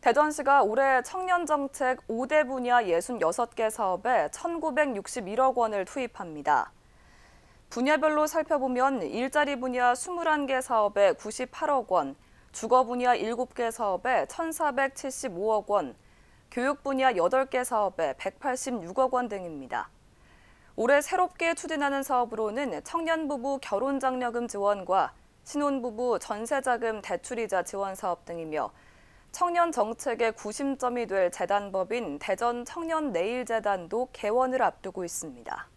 대전시가 올해 청년정책 5대 분야 66개 사업에 1,961억 원을 투입합니다. 분야별로 살펴보면 일자리 분야 21개 사업에 98억 원, 주거 분야 7개 사업에 1,475억 원, 교육 분야 8개 사업에 186억 원 등입니다. 올해 새롭게 추진하는 사업으로는 청년부부 결혼장려금 지원과 신혼부부 전세자금 대출이자 지원 사업 등이며 청년 정책의 구심점이 될 재단법인 대전 청년내일재단도 개원을 앞두고 있습니다.